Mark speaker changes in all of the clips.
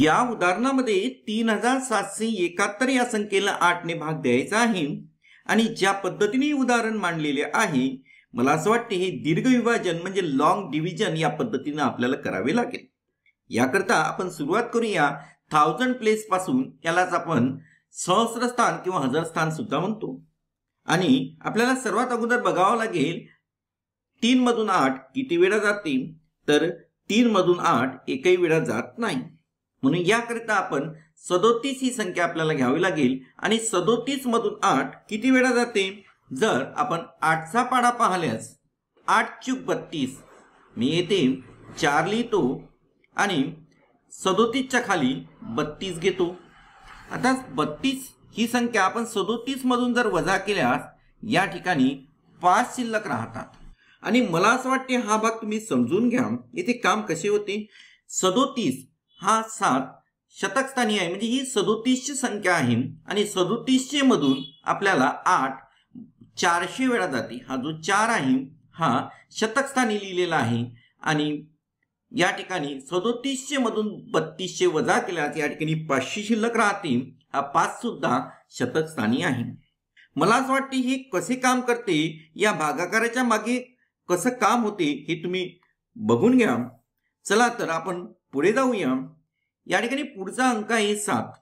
Speaker 1: या उदाहरणामध्ये तीन हजार सातशे एकाहत्तर या संख्येला आठने भाग द्यायचा आहे आणि ज्या पद्धतीने उदाहरण मांडलेले आहे मला असं वाटते हे दीर्घ विभाजन म्हणजे लॉंग डिव्हिजन या पद्धतीने आपल्याला करावे लागेल याकरता आपण सुरुवात करूया थाउजंड प्लेस पासून यालाच आपण सहस्र स्थान किंवा हजार स्थान सुद्धा म्हणतो आणि आपल्याला सर्वात अगोदर बघावं लागेल तीन मधून आठ किती वेळा जाते तर तीन मधून आठ एकही वेळा जात नाही म्हणून याकरिता आपण सदोतीस ही संख्या आपल्याला घ्यावी लागेल आणि सदोतीस मधून आठ किती वेळा जाते जर आपण आठचा पाडा पाहल्यास आठ चुक बत्तीस मी येथे चार लिहितो आणि सदोतीसच्या खाली बत्तीस घेतो आता बत्तीस ही संख्या आपण सदोतीसमधून जर वजा केल्यास या ठिकाणी पाच शिल्लक राहतात आणि मला असं वाटते हा भाग तुम्ही समजून घ्या इथे काम कसे होते सदोतीस हा सात शतकस्थानी आहे म्हणजे ही सदोतीसची संख्या आहे आणि सदोतीसशे मधून आपल्याला आठ चारशे वेळा जाते हा जो चार आहे हा शतकस्थानी लिहिलेला आहे आणि या ठिकाणी सदोतीसशे मधून बत्तीसशे वजा केल्यास या ठिकाणी पाचशे शिल्लक राहते हा पाच सुद्धा शतकस्थानी आहे मला असं वाटते हे कसे काम करते या भागाकाराच्या मागे कसं काम होते हे तुम्ही बघून घ्या चला तर आपण पुढे जाऊया या ठिकाणी पुढचा अंक आहे सात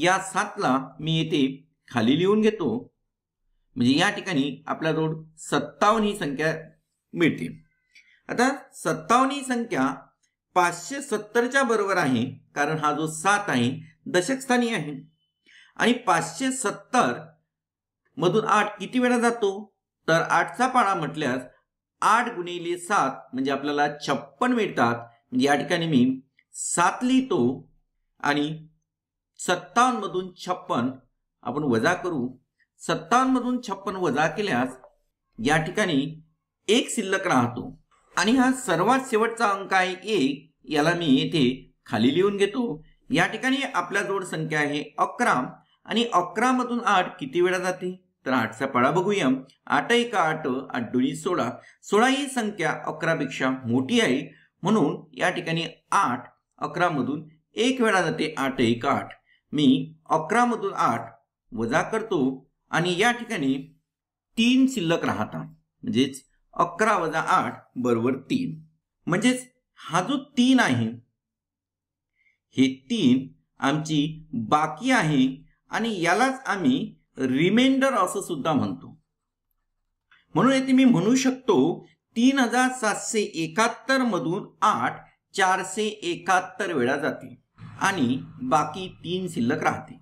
Speaker 1: या सातला मी येथे खाली लिहून घेतो म्हणजे या ठिकाणी आपल्या रोड सत्तावन्न ही संख्या मिळते आता सत्तावन्न ही संख्या पाचशे सत्तरच्या बरोबर आहे कारण हा जो सात आहे दशकस्थानी आहे आणि पाचशे सत्तर मधून आठ किती वेळा जातो तर आठचा पाळा म्हटल्यास आठ गुणिले सात म्हणजे आपल्याला छप्पन मिळतात म्हणजे या ठिकाणी मी सात तो आणि सत्तावन्नमधून छप्पन आपण वजा करू मधून छप्पन वजा केल्यास या ठिकाणी एक शिल्लक राहतो आणि हा सर्वात शेवटचा अंक आहे एक याला मी येथे खाली लिहून घेतो या ठिकाणी आपल्या जोड संख्या आहे अकरा आणि अकरामधून आठ किती वेळा जाते तर आठचा पळा बघूया आठ एका आठ आठ दोन्ही सोळा सोळा ही संख्या अकरापेक्षा मोठी आहे म्हणून या ठिकाणी आठ अकरामधून एक वेळा जाते आठ एक आठ मी अकरामधून आठ वजा करतो आणि या ठिकाणी तीन शिल्लक राहतात म्हणजेच अकरा वजा आठ बरोबर तीन म्हणजेच हा जो तीन आहे हे तीन आमची बाकी आहे आणि यालाच आम्ही रिमेंडर असं सुद्धा म्हणतो म्हणून येथे मी म्हणू शकतो तीन हजार सातशे एकाहत्तर मधून आठ चारशे एकाहत्तर वेळा जाते आणि बाकी तीन शिल्लक राहते